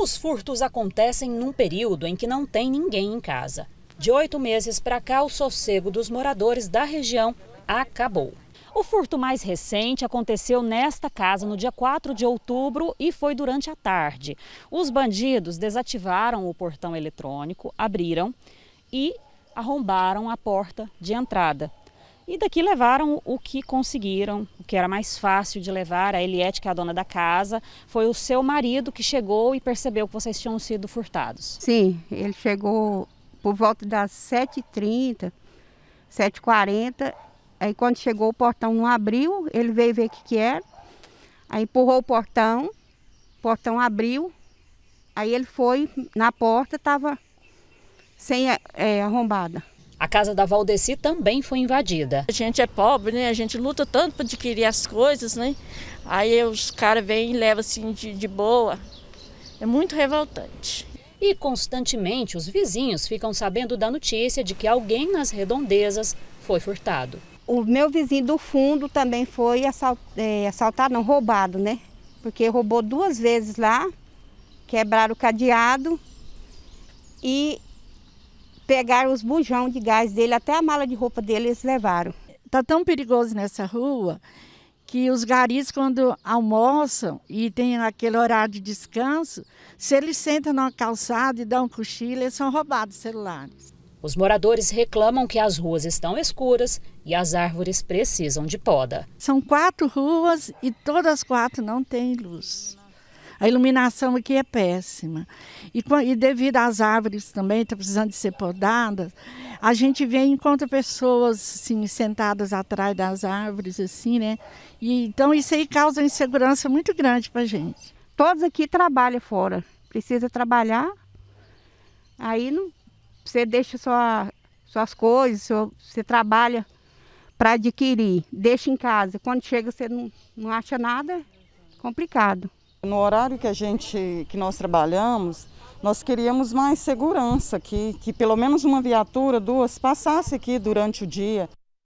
Os furtos acontecem num período em que não tem ninguém em casa. De oito meses para cá, o sossego dos moradores da região acabou. O furto mais recente aconteceu nesta casa no dia 4 de outubro e foi durante a tarde. Os bandidos desativaram o portão eletrônico, abriram e arrombaram a porta de entrada. E daqui levaram o que conseguiram, o que era mais fácil de levar. A Eliette, que é a dona da casa, foi o seu marido que chegou e percebeu que vocês tinham sido furtados. Sim, ele chegou por volta das 7h30, 7h40. Aí quando chegou o portão não abriu, ele veio ver o que, que era. É. Aí empurrou o portão, o portão abriu. Aí ele foi na porta, estava sem é, arrombada. A casa da Valdeci também foi invadida. A gente é pobre, né? A gente luta tanto para adquirir as coisas, né? Aí os caras vêm e levam assim de, de boa. É muito revoltante. E constantemente os vizinhos ficam sabendo da notícia de que alguém nas redondezas foi furtado. O meu vizinho do fundo também foi assalt... é, assaltado, não, roubado, né? Porque roubou duas vezes lá, quebraram o cadeado e Pegaram os bujão de gás dele, até a mala de roupa dele eles levaram. Tá tão perigoso nessa rua que os garis, quando almoçam e tem aquele horário de descanso, se eles sentam numa calçada e dão um cochilo, eles são roubados os celulares. Os moradores reclamam que as ruas estão escuras e as árvores precisam de poda. São quatro ruas e todas quatro não têm luz. A iluminação aqui é péssima. E, e devido às árvores também, está precisando de ser podadas, a gente vê e encontra pessoas assim, sentadas atrás das árvores, assim, né? E, então isso aí causa insegurança muito grande para a gente. Todos aqui trabalham fora. Precisa trabalhar, aí não, você deixa sua, suas coisas, seu, você trabalha para adquirir, deixa em casa. Quando chega você não, não acha nada, complicado. No horário que a gente que nós trabalhamos, nós queríamos mais segurança, que, que pelo menos uma viatura, duas, passasse aqui durante o dia.